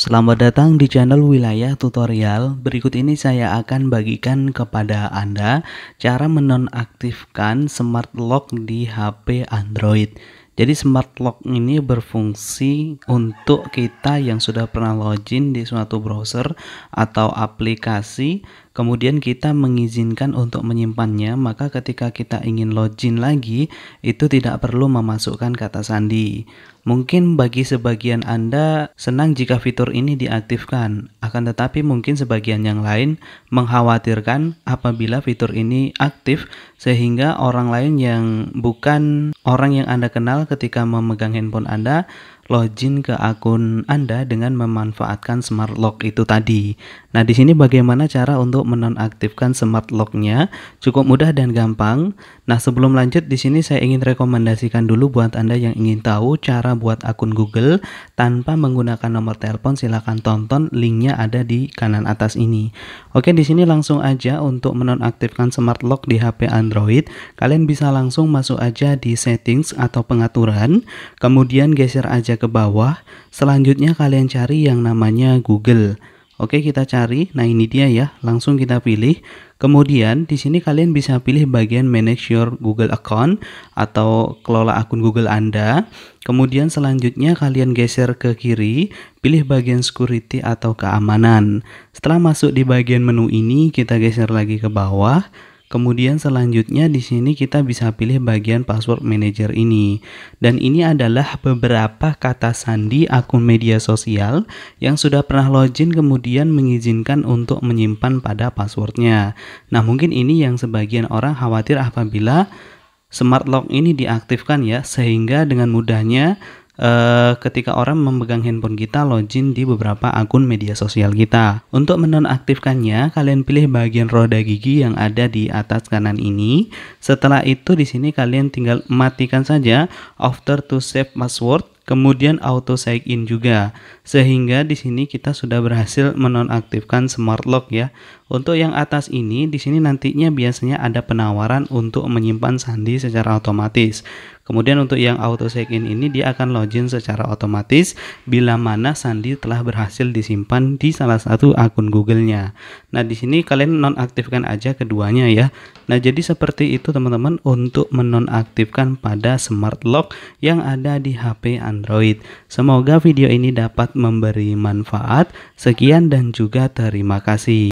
Selamat datang di channel Wilayah Tutorial. Berikut ini saya akan bagikan kepada Anda cara menonaktifkan smart lock di HP Android. Jadi smart lock ini berfungsi untuk kita yang sudah pernah login di suatu browser atau aplikasi, kemudian kita mengizinkan untuk menyimpannya, maka ketika kita ingin login lagi, itu tidak perlu memasukkan kata sandi. Mungkin bagi sebagian Anda senang jika fitur ini diaktifkan, akan tetapi mungkin sebagian yang lain mengkhawatirkan apabila fitur ini aktif sehingga orang lain yang bukan orang yang Anda kenal ketika memegang handphone Anda login ke akun Anda dengan memanfaatkan smart lock itu tadi. Nah, di sini bagaimana cara untuk menonaktifkan smart locknya? Cukup mudah dan gampang. Nah, sebelum lanjut di sini saya ingin rekomendasikan dulu buat Anda yang ingin tahu cara buat akun Google tanpa menggunakan nomor telepon silahkan tonton linknya ada di kanan atas ini. Oke, di sini langsung aja untuk menonaktifkan smart lock di HP Android, kalian bisa langsung masuk aja di settings atau pengaturan, kemudian geser aja ke bawah selanjutnya kalian cari yang namanya Google Oke kita cari nah ini dia ya langsung kita pilih kemudian di sini kalian bisa pilih bagian manage your Google account atau kelola akun Google Anda kemudian selanjutnya kalian geser ke kiri pilih bagian security atau keamanan setelah masuk di bagian menu ini kita geser lagi ke bawah Kemudian selanjutnya di sini kita bisa pilih bagian password manager ini. Dan ini adalah beberapa kata sandi akun media sosial yang sudah pernah login kemudian mengizinkan untuk menyimpan pada passwordnya. Nah mungkin ini yang sebagian orang khawatir apabila smart lock ini diaktifkan ya sehingga dengan mudahnya Eh, ketika orang memegang handphone kita login di beberapa akun media sosial kita. Untuk menonaktifkannya, kalian pilih bagian roda gigi yang ada di atas kanan ini. Setelah itu di sini kalian tinggal matikan saja after to save password, kemudian auto sign in juga. Sehingga di sini kita sudah berhasil menonaktifkan smart lock ya. Untuk yang atas ini di sini nantinya biasanya ada penawaran untuk menyimpan sandi secara otomatis. Kemudian untuk yang auto check in ini dia akan login secara otomatis bila mana sandi telah berhasil disimpan di salah satu akun Google-nya. Nah, di sini kalian nonaktifkan aja keduanya ya. Nah, jadi seperti itu teman-teman untuk menonaktifkan pada smart lock yang ada di HP Android. Semoga video ini dapat memberi manfaat. Sekian dan juga terima kasih.